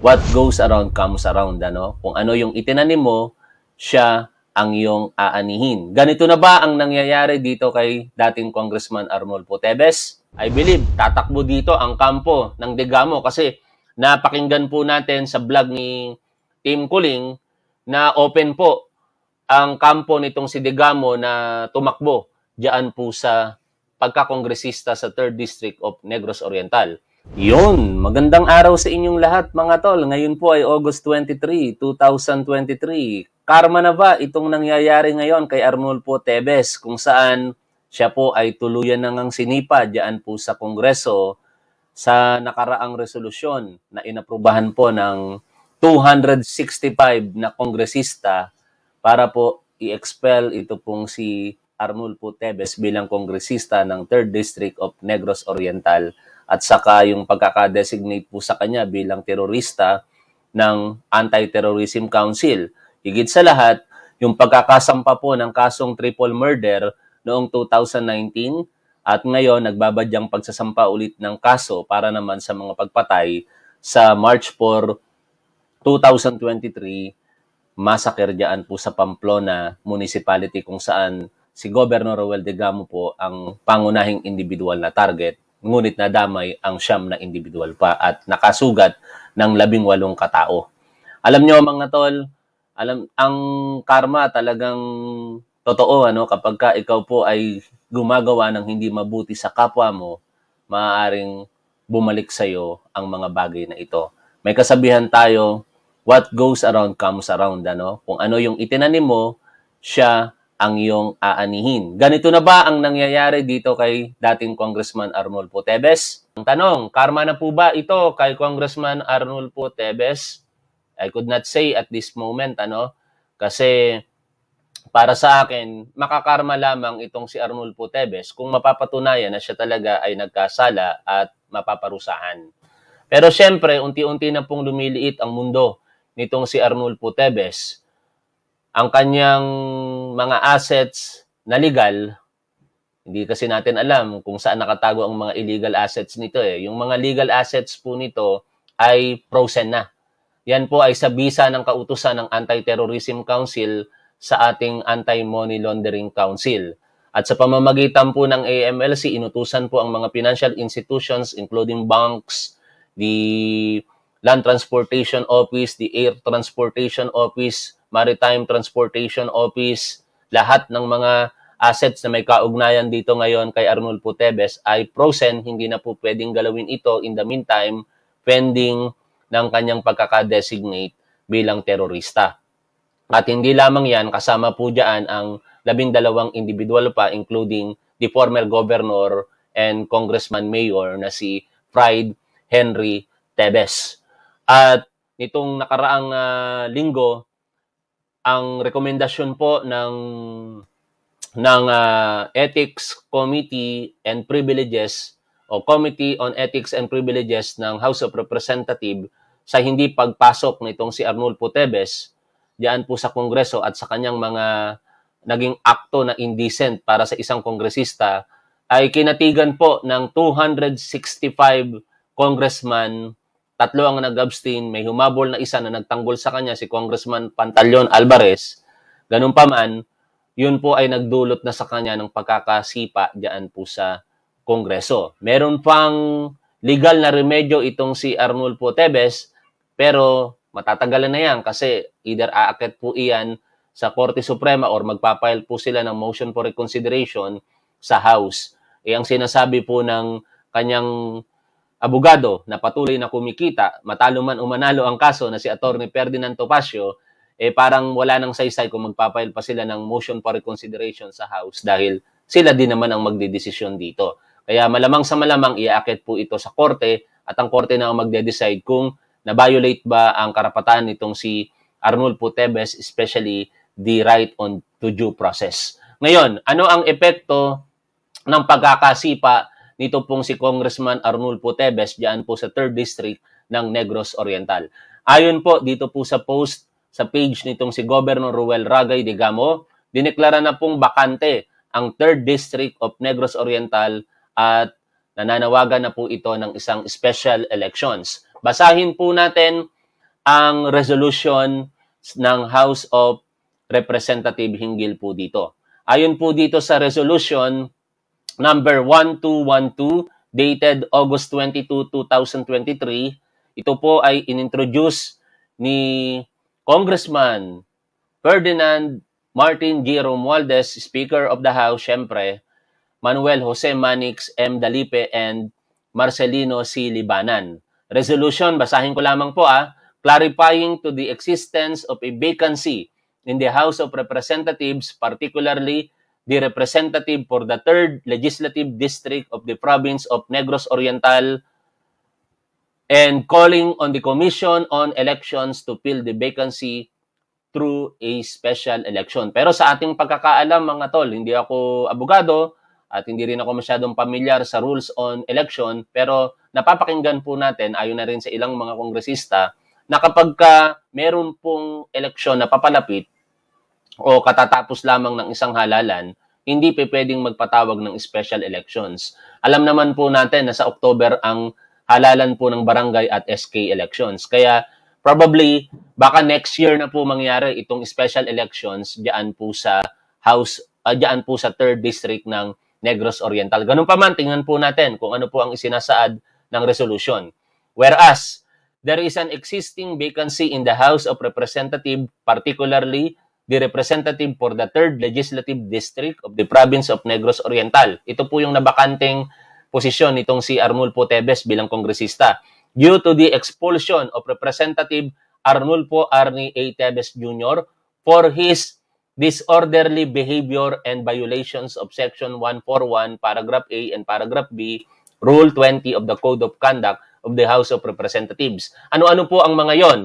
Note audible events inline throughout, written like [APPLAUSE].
What goes around comes around, ano? Kung ano yung itinanim mo, siya ang iyong aanihin. Ganito na ba ang nangyayari dito kay dating Congressman Arnolfo Tebes? I believe tatakbo dito ang kampo ng Degamo kasi napakinggan po natin sa vlog ni Team Kuling na open po ang kampo nitong si Degamo na tumakbo diyan po sa pagkakongresista sa 3rd District of Negros Oriental. Yun, magandang araw sa inyong lahat mga tol. Ngayon po ay August 23, 2023. Karma na ba itong nangyayari ngayon kay Arnulfo Tebes kung saan siya po ay tuluyan na ngang sinipa dyan po sa Kongreso sa nakaraang resolusyon na inaprubahan po ng 265 na kongresista para po i-expel ito pong si Arnulfo Tebes bilang kongresista ng 3rd District of Negros Oriental at saka yung pagkakadesignate po sa kanya bilang terorista ng Anti-Terrorism Council. Higit sa lahat, yung pagkakasampa po ng kasong triple murder noong 2019 at ngayon nagbabadyang pagsasampa ulit ng kaso para naman sa mga pagpatay sa March 4, 2023 massacre dyan po sa Pamplona Municipality kung saan si Governor Roel de Gamo po ang pangunahing individual na target ngunit nadamay ang siyam na individual pa at nakasugat ng labing walong katao. Alam nyo mga tol, alam ang karma talagang totoo ano kapag ka ikaw po ay gumagawa ng hindi mabuti sa kapwa mo, maaaring bumalik sa iyo ang mga bagay na ito. May kasabihan tayo, what goes around comes around ano. Kung ano yung itinanim mo, siya ang iyong aanihin. Ganito na ba ang nangyayari dito kay dating Congressman Arnulfo Tebes? Ang tanong, karma na po ba ito kay Congressman Arnulfo Tebes? I could not say at this moment, ano? Kasi para sa akin, makakarma lamang itong si Arnulfo Tebes kung mapapatunayan na siya talaga ay nagkasala at mapaparusahan. Pero siyempre, unti-unti na pong lumiliit ang mundo nitong si Arnulfo Tebes ang kanyang mga assets na legal, hindi kasi natin alam kung saan nakatago ang mga illegal assets nito eh. Yung mga legal assets po nito ay frozen na. Yan po ay sa bisa ng kautusan ng Anti-Terrorism Council sa ating Anti-Money Laundering Council. At sa pamamagitan po ng AMLC, inutusan po ang mga financial institutions including banks, the Land Transportation Office, the Air Transportation Office, Maritime Transportation Office, lahat ng mga assets na may kaugnayan dito ngayon kay Arnulfo Tebes ay frozen, hindi na po pwedeng galawin ito in the meantime pending ng kanyang pagkakadesignate bilang terorista. At hindi lamang yan, kasama po dyan ang labindalawang individual pa including the former governor and congressman mayor na si Pride Henry Tebes. At nitong nakaraang uh, linggo, ang rekomendasyon po ng ng uh, Ethics Committee and Privileges o Committee on Ethics and Privileges ng House of Representatives sa hindi pagpasok nitong si Arnulfo Teves diyan po sa Kongreso at sa kanyang mga naging akto na indecent para sa isang kongresista ay kinatigan po ng 265 congressman tatlo ang nag-abstain, may humabol na isa na nagtanggol sa kanya, si Congressman Pantalyon Alvarez. Ganun pa man, yun po ay nagdulot na sa kanya ng pagkakasipa diyan po sa Kongreso. Meron pang legal na remedyo itong si Arnulfo Tebes, pero matatagalan na yan kasi either aakit po iyan sa Korte Suprema or magpapile po sila ng motion for reconsideration sa House. E ang sinasabi po ng kanyang abogado na patuloy na kumikita, matalo man o manalo ang kaso na si Atty. Ferdinand Topacio, eh parang wala nang saysay kung magpapail pa sila ng motion for reconsideration sa House dahil sila din naman ang magdedesisyon dito. Kaya malamang sa malamang iaakit po ito sa korte at ang korte na ang magde-decide kung na-violate ba ang karapatan nitong si Arnulfo Tebes, especially the right on to due process. Ngayon, ano ang epekto ng pagkakasipa nito pong si Congressman Arnulfo Tebes diyan po sa 3rd District ng Negros Oriental. Ayon po dito po sa post sa page nitong si Governor Ruel Ragay de Gamo, dineklara na pong bakante ang 3rd District of Negros Oriental at nananawagan na po ito ng isang special elections. Basahin po natin ang resolution ng House of Representative hinggil po dito. Ayon po dito sa resolution, number 1212 dated August 22, 2023. Ito po ay inintroduce ni Congressman Ferdinand Martin G. Romualdez, Speaker of the House, syempre, Manuel Jose Manix M. Dalipe, and Marcelino C. Libanan. Resolution, basahin ko lamang po ah, clarifying to the existence of a vacancy in the House of Representatives, particularly the representative for the 3rd Legislative District of the Province of Negros Oriental and calling on the Commission on Elections to fill the vacancy through a special election. Pero sa ating pagkakaalam mga tol, hindi ako abogado at hindi rin ako masyadong pamilyar sa rules on election, pero napapakinggan po natin, ayon na rin sa ilang mga kongresista, na kapag ka meron pong eleksyon na papalapit, o katatapos lamang ng isang halalan, hindi pa pwedeng magpatawag ng special elections. Alam naman po natin na sa October ang halalan po ng barangay at SK elections. Kaya probably baka next year na po mangyari itong special elections diyan po sa House uh, ah, diyan po sa 3rd district ng Negros Oriental. Ganun pa man tingnan po natin kung ano po ang isinasaad ng resolution. Whereas there is an existing vacancy in the House of Representative particularly the representative for the 3rd Legislative District of the Province of Negros Oriental. Ito po yung nabakanteng posisyon nitong si Arnulfo Tebes bilang kongresista due to the expulsion of Representative Arnulfo Arnie A. Tebes Jr. for his disorderly behavior and violations of Section 141, Paragraph A and Paragraph B, Rule 20 of the Code of Conduct of the House of Representatives. Ano-ano po ang mga yon?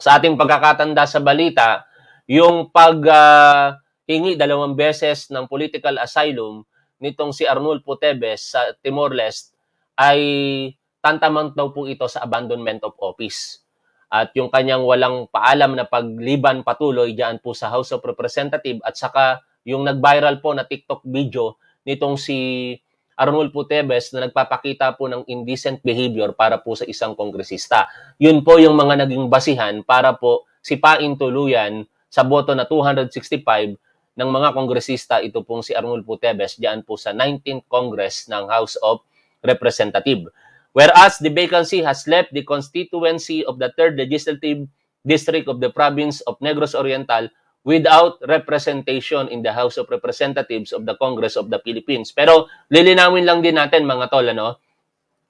Sa ating pagkakatanda sa balita, yung paghingi uh, dalawang beses ng political asylum nitong si Arnulfo Tebes sa Timor-Leste ay tantamang daw po ito sa abandonment of office. At yung kanyang walang paalam na pagliban patuloy diyan po sa House of Representative at saka yung nag-viral po na TikTok video nitong si Arnulfo Tebes na nagpapakita po ng indecent behavior para po sa isang kongresista. Yun po yung mga naging basihan para po si sipain tuluyan sa boto na 265 ng mga kongresista. Ito pong si Arnulfo Teves diyan po sa 19th Congress ng House of Representatives. Whereas the vacancy has left the constituency of the 3rd Legislative District of the Province of Negros Oriental without representation in the House of Representatives of the Congress of the Philippines. Pero lilinawin lang din natin mga tol, ano?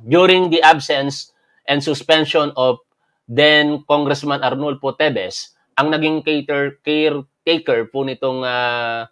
During the absence and suspension of then Congressman Arnulfo Tebes, ang naging cater caretaker po nitong uh,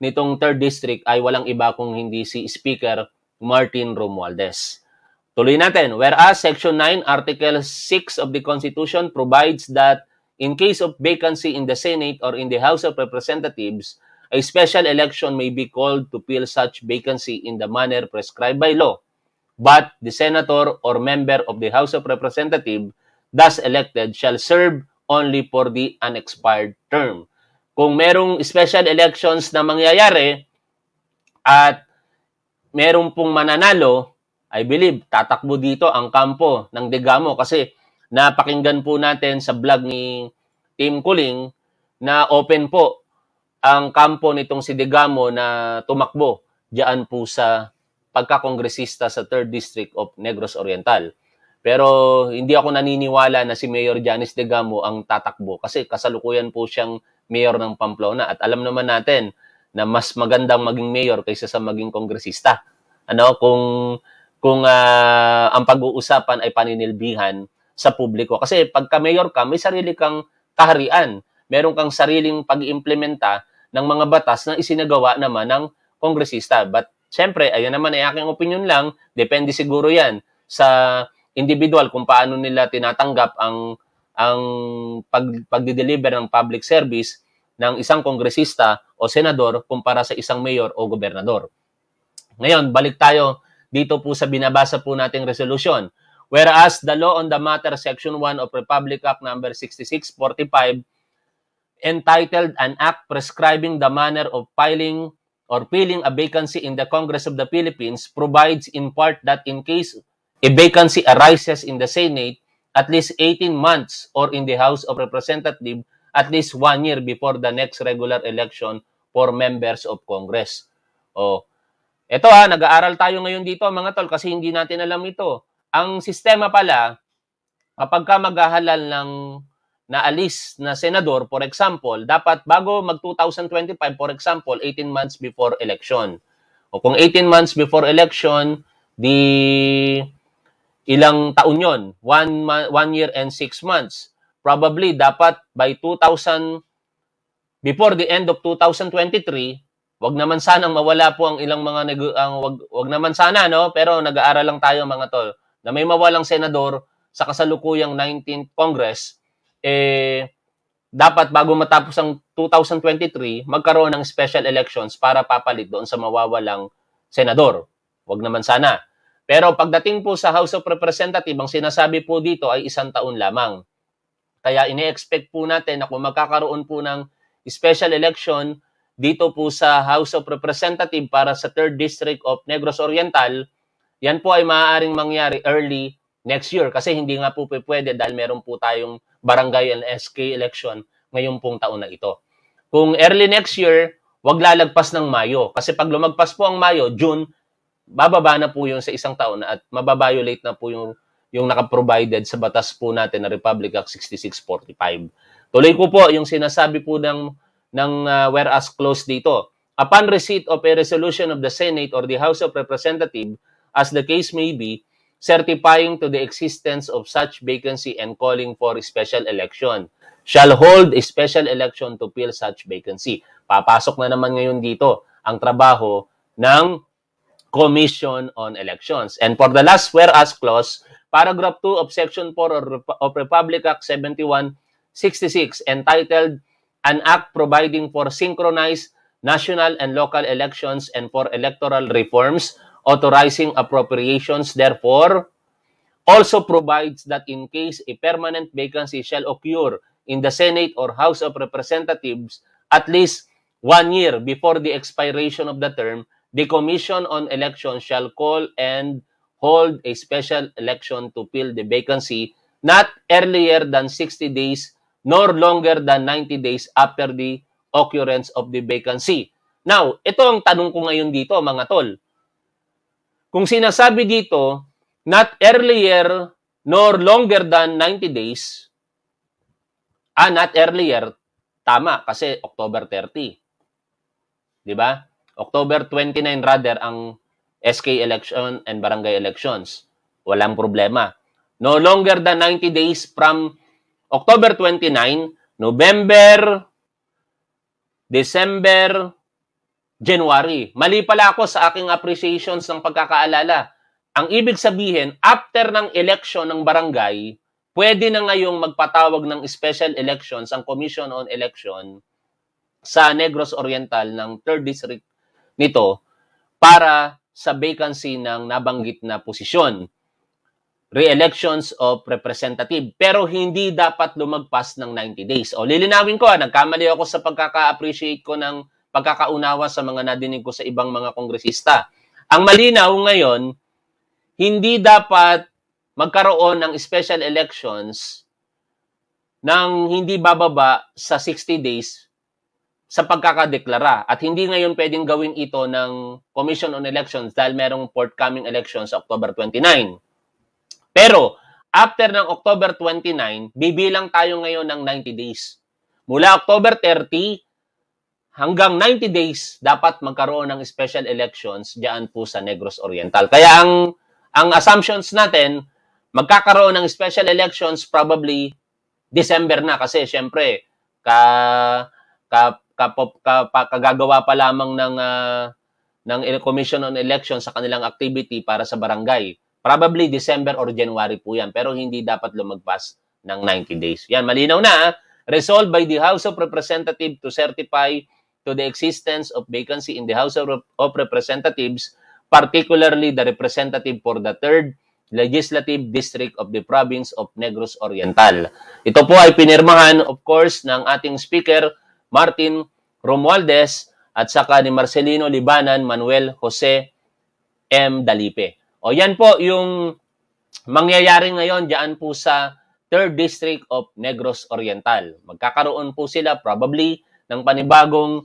nitong third district ay walang iba kung hindi si Speaker Martin Romualdez. Tuloy natin. Whereas Section 9, Article 6 of the Constitution provides that in case of vacancy in the Senate or in the House of Representatives, a special election may be called to fill such vacancy in the manner prescribed by law. But the senator or member of the House of Representatives thus elected shall serve only for the unexpired term. Kung merong special elections na mangyayari at meron pong mananalo, I believe tatakbo dito ang kampo ng Degamo kasi napakinggan po natin sa vlog ni Team Kuling na open po ang kampo nitong si Degamo na tumakbo diyan po sa pagkakongresista sa 3rd District of Negros Oriental. Pero hindi ako naniniwala na si Mayor Janice De Gamo ang tatakbo kasi kasalukuyan po siyang mayor ng Pamplona at alam naman natin na mas magandang maging mayor kaysa sa maging kongresista. Ano kung kung uh, ang pag-uusapan ay paninilbihan sa publiko kasi pagka mayor ka may sarili kang kaharian, meron kang sariling pag-iimplementa ng mga batas na isinagawa naman ng kongresista. But syempre, ayan naman ay aking opinion lang, depende siguro 'yan sa individual kung paano nila tinatanggap ang ang pag, pagde-deliver ng public service ng isang kongresista o senador kumpara sa isang mayor o gobernador. Ngayon, balik tayo dito po sa binabasa po nating resolusyon. Whereas the law on the matter section 1 of Republic Act number 6645 entitled an act prescribing the manner of filing or filling a vacancy in the Congress of the Philippines provides in part that in case a vacancy arises in the Senate at least 18 months or in the House of Representatives at least one year before the next regular election for members of Congress. Oh, ito ha, nag-aaral tayo ngayon dito mga tol kasi hindi natin alam ito. Ang sistema pala, kapag ka maghahalal ng naalis na senador, for example, dapat bago mag-2025, for example, 18 months before election. O kung 18 months before election, di Ilang taon yon? One, one year and six months. Probably dapat by 2000, before the end of 2023, Wag naman sanang mawala po ang ilang mga ang wag, wag naman sana no, pero nag-aaral lang tayo mga tol na may mawalang senador sa kasalukuyang 19th Congress eh dapat bago matapos ang 2023 magkaroon ng special elections para papalit doon sa mawawalang senador. Wag naman sana. Pero pagdating po sa House of Representatives, ang sinasabi po dito ay isang taon lamang. Kaya ini-expect po natin na kung magkakaroon po ng special election dito po sa House of Representatives para sa 3rd District of Negros Oriental, yan po ay maaaring mangyari early next year kasi hindi nga po pwede dahil meron po tayong barangay and SK election ngayong pong taon na ito. Kung early next year, wag lalagpas ng Mayo kasi pag lumagpas po ang Mayo, June, bababa na po yung sa isang taon na at mababiolate na po yung yung nakaprovided sa batas po natin na Republic Act 6645. Tuloy ko po yung sinasabi po ng ng uh, whereas clause dito. Upon receipt of a resolution of the Senate or the House of Representatives, as the case may be, certifying to the existence of such vacancy and calling for a special election, shall hold a special election to fill such vacancy. Papasok na naman ngayon dito ang trabaho ng Commission on Elections. And for the last whereas clause, paragraph 2 of section 4 of Republic Act 7166 entitled An Act Providing for Synchronized National and Local Elections and for Electoral Reforms Authorizing Appropriations therefore also provides that in case a permanent vacancy shall occur in the Senate or House of Representatives at least one year before the expiration of the term The Commission on Elections shall call and hold a special election to fill the vacancy not earlier than 60 days nor longer than 90 days after the occurrence of the vacancy. Now, ito ang tanong ko ngayon dito, mga tol. Kung sinasabi dito, not earlier nor longer than 90 days, ah, not earlier, tama, kasi October 30. Di ba? October 29 rather ang SK election and barangay elections. Walang problema. No longer than 90 days from October 29, November, December, January. Mali pala ako sa aking appreciations ng pagkakaalala. Ang ibig sabihin, after ng election ng barangay, pwede na ngayong magpatawag ng special elections ang Commission on Election sa Negros Oriental ng 3rd District nito para sa vacancy ng nabanggit na posisyon. Re-elections of representative. Pero hindi dapat lumagpas ng 90 days. O lilinawin ko, ah, nagkamali ako sa pagkaka-appreciate ko ng pagkakaunawa sa mga nadinig ko sa ibang mga kongresista. Ang malinaw ngayon, hindi dapat magkaroon ng special elections nang hindi bababa sa 60 days sa pagkakadeklara at hindi ngayon pwedeng gawin ito ng Commission on Elections dahil merong forthcoming elections sa October 29. Pero after ng October 29, bibilang tayo ngayon ng 90 days. Mula October 30 hanggang 90 days dapat magkaroon ng special elections diyan po sa Negros Oriental. Kaya ang ang assumptions natin magkakaroon ng special elections probably December na kasi syempre ka ka kapop, kagagawa pa lamang ng uh, ng Commission on Election sa kanilang activity para sa barangay. Probably December or January po yan, pero hindi dapat lumagpas ng 90 days. Yan, malinaw na. Ah. Resolved by the House of Representatives to certify to the existence of vacancy in the House of Representatives, particularly the representative for the 3rd Legislative District of the Province of Negros Oriental. Ito po ay pinirmahan, of course, ng ating Speaker, Martin Romualdez at saka ni Marcelino Libanan, Manuel Jose M. Dalipe. O yan po yung mangyayari ngayon diyan po sa 3rd District of Negros Oriental. Magkakaroon po sila probably ng panibagong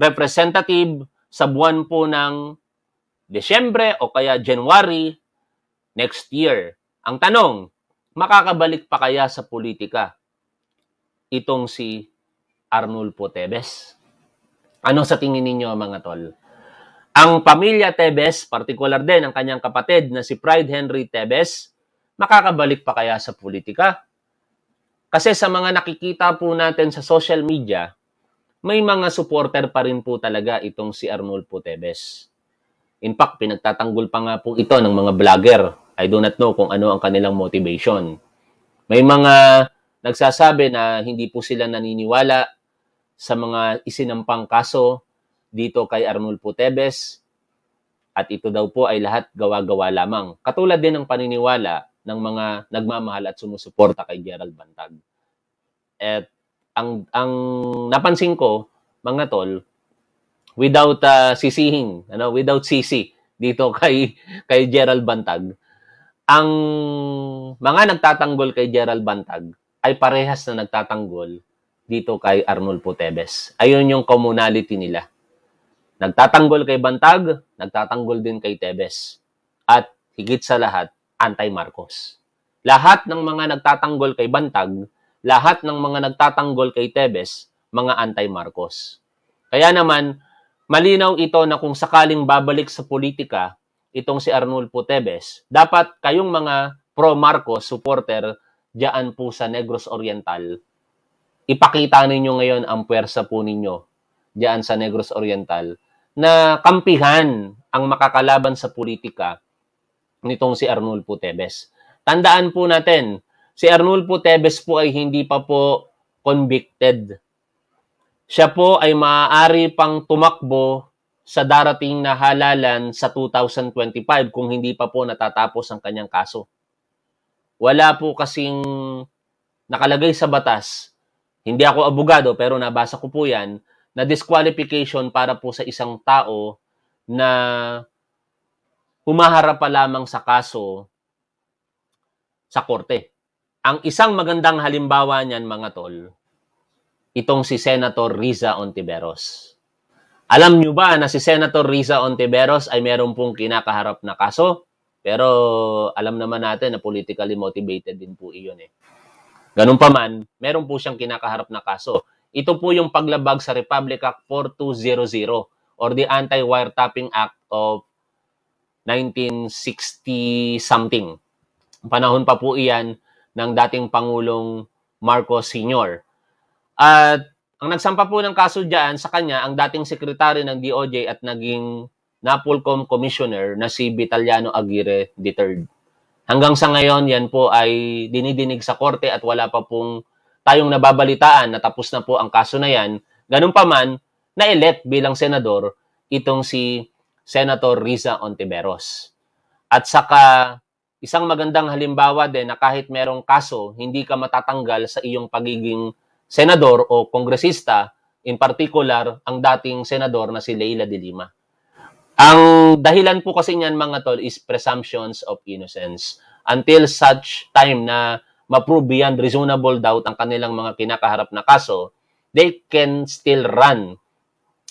representative sa buwan po ng Desyembre o kaya January next year. Ang tanong, makakabalik pa kaya sa politika itong si Arnulfo Tebes. Ano sa tingin ninyo mga tol? Ang pamilya Tebes, particular din ang kanyang kapatid na si Pride Henry Tebes, makakabalik pa kaya sa politika? Kasi sa mga nakikita po natin sa social media, may mga supporter pa rin po talaga itong si Arnulfo Tebes. In fact, pinagtatanggol pa nga po ito ng mga vlogger. I do not know kung ano ang kanilang motivation. May mga nagsasabi na hindi po sila naniniwala sa mga isinampang kaso dito kay Arnulfo Tebes at ito daw po ay lahat gawa-gawa lamang. Katulad din ng paniniwala ng mga nagmamahal at sumusuporta kay Gerald Bantag. At ang ang napansin ko mga tol without uh, ah, sisihin, ano, without sisi dito [LAUGHS] kay kay Gerald Bantag. Ang mga nagtatanggol kay Gerald Bantag ay parehas na nagtatanggol dito kay Arnulfo Teves. Ayun yung commonality nila. Nagtatanggol kay Bantag, nagtatanggol din kay Tebes. At higit sa lahat, anti-Marcos. Lahat ng mga nagtatanggol kay Bantag, lahat ng mga nagtatanggol kay Tebes, mga anti-Marcos. Kaya naman, malinaw ito na kung sakaling babalik sa politika itong si Arnulfo Tebes, dapat kayong mga pro-Marcos supporter diyan po sa Negros Oriental ipakita ninyo ngayon ang puwersa po ninyo diyan sa Negros Oriental na kampihan ang makakalaban sa politika nitong si Arnulfo Tebes. Tandaan po natin, si Arnulfo Tebes po ay hindi pa po convicted. Siya po ay maaari pang tumakbo sa darating na halalan sa 2025 kung hindi pa po natatapos ang kanyang kaso. Wala po kasing nakalagay sa batas hindi ako abogado pero nabasa ko po yan, na disqualification para po sa isang tao na humaharap pa lamang sa kaso sa korte. Ang isang magandang halimbawa niyan mga tol, itong si Senator Riza Ontiveros. Alam niyo ba na si Senator Riza Ontiveros ay meron pong kinakaharap na kaso? Pero alam naman natin na politically motivated din po iyon eh. Ganun pa man, meron po siyang kinakaharap na kaso. Ito po yung paglabag sa Republic Act 4200 or the Anti-Wiretapping Act of 1960 something. Panahon pa po iyan ng dating Pangulong Marcos Sr. At ang nagsampa po ng kaso dyan sa kanya ang dating sekretary ng DOJ at naging Napolcom Commissioner na si Vitaliano Aguirre III. Hanggang sa ngayon, yan po ay dinidinig sa korte at wala pa pong tayong nababalitaan na tapos na po ang kaso na yan. Ganun pa man, na-elect bilang senador itong si Senator Risa Ontiveros. At saka, isang magandang halimbawa din na kahit merong kaso, hindi ka matatanggal sa iyong pagiging senador o kongresista, in particular, ang dating senador na si Leila de Lima. Ang dahilan po kasi niyan mga tol is presumptions of innocence until such time na ma-prove beyond reasonable doubt ang kanilang mga kinakaharap na kaso, they can still run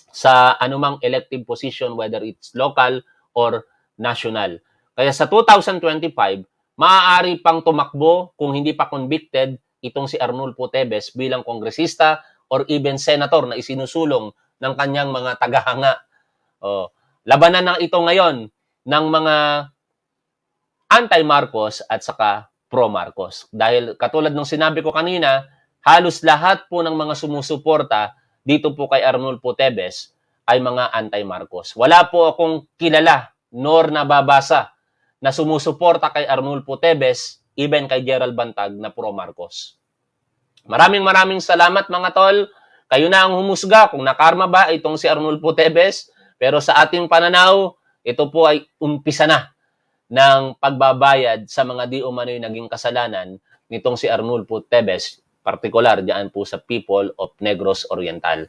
sa anumang elective position whether it's local or national. Kaya sa 2025, maaari pang tumakbo kung hindi pa convicted itong si Arnulfo Teves bilang kongresista or even senator na isinusulong ng kanyang mga tagahanga. Oh, Labanan na ito ngayon ng mga anti-Marcos at saka pro-Marcos. Dahil katulad ng sinabi ko kanina, halos lahat po ng mga sumusuporta dito po kay Arnulfo Teves ay mga anti-Marcos. Wala po akong kilala nor nababasa na sumusuporta kay Arnulfo Teves even kay Gerald Bantag na pro-Marcos. Maraming maraming salamat mga tol. Kayo na ang humusga kung nakarma ba itong si Arnulfo Teves pero sa ating pananaw, ito po ay umpisa na ng pagbabayad sa mga di umano'y naging kasalanan nitong si Arnulfo Tebes, partikular diyan po sa people of Negros Oriental.